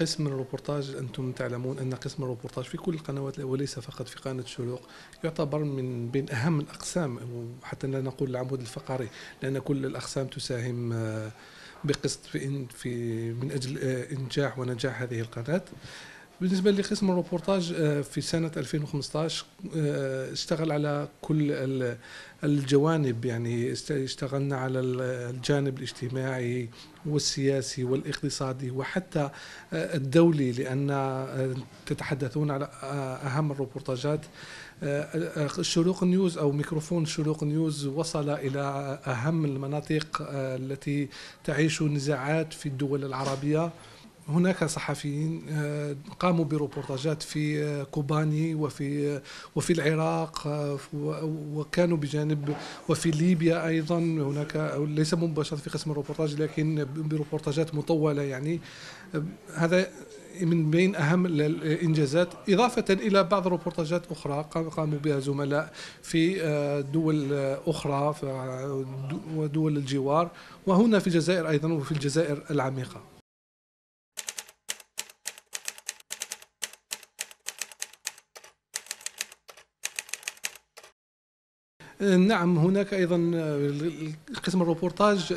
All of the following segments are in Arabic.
قسم الروبورتاج أنتم تعلمون أن قسم الروبورتاج في كل القنوات وليس فقط في قناة شروق يعتبر من بين أهم الأقسام حتى لا نقول العمود الفقري لأن كل الأقسام تساهم آه، بقسط في, في من أجل آه، إنجاح ونجاح هذه القناة بالنسبه لقسم الروبورتاج آه، في سنه 2015 آه، اشتغل على كل الجوانب يعني اشتغلنا على الجانب الاجتماعي والسياسي والاقتصادي وحتى آه، الدولي لان تتحدثون على اهم الروبورتاجات شروق نيوز او ميكروفون شروق نيوز وصل الى اهم المناطق التي تعيش نزاعات في الدول العربيه هناك صحفيين آه، قاموا بروبورتاجات في آه، كوباني وفي آه، وفي العراق وكانوا بجانب وفي ليبيا ايضا هناك ليس مباشره في قسم الروبورتاج لكن بروبورتاجات مطوله يعني هذا من بين اهم الانجازات اضافه الى بعض الروبورتاجات اخرى قاموا بها زملاء في دول اخرى ودول الجوار وهنا في الجزائر ايضا وفي الجزائر العميقه آه، نعم هناك ايضا آه، قسم الروبورتاج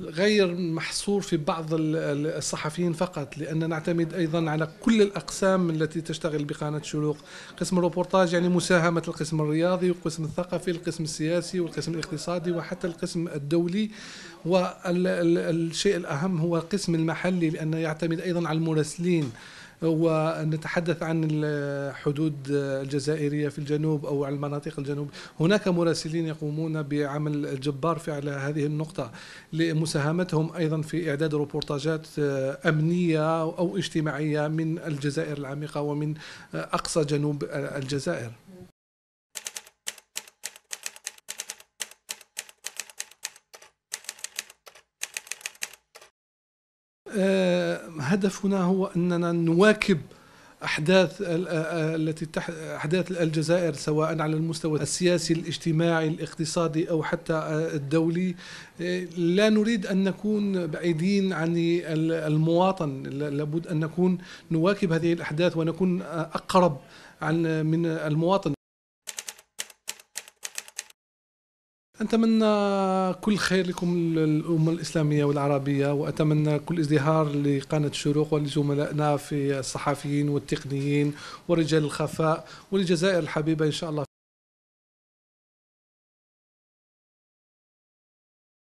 غير محصور في بعض الصحفيين فقط لأننا نعتمد أيضا على كل الأقسام التي تشتغل بقناة شلوق قسم الروبورتاج يعني مساهمة القسم الرياضي والقسم الثقافي القسم السياسي والقسم الاقتصادي وحتى القسم الدولي والشيء الأهم هو القسم المحلي لأنه يعتمد أيضا على المراسلين ونتحدث عن الحدود الجزائرية في الجنوب أو عن المناطق الجنوب هناك مراسلين يقومون بعمل جبار في على هذه النقطة لمساهمتهم أيضا في إعداد روبورتاجات أمنية أو اجتماعية من الجزائر العميقة ومن أقصى جنوب الجزائر آه، هدفنا هو أننا نواكب احداث آه، آه، التي احداث الجزائر سواء على المستوى السياسي الاجتماعي الاقتصادي او حتى الدولي لا نريد ان نكون بعيدين عن المواطن لابد ان نكون نواكب هذه الاحداث ونكون اقرب عن من المواطن أتمنى كل خير لكم الأمة الإسلامية والعربية وأتمنى كل ازدهار لقناة الشروق ولزملائنا في الصحفيين والتقنيين ورجال الخفاء وللجزائر الحبيبة إن شاء الله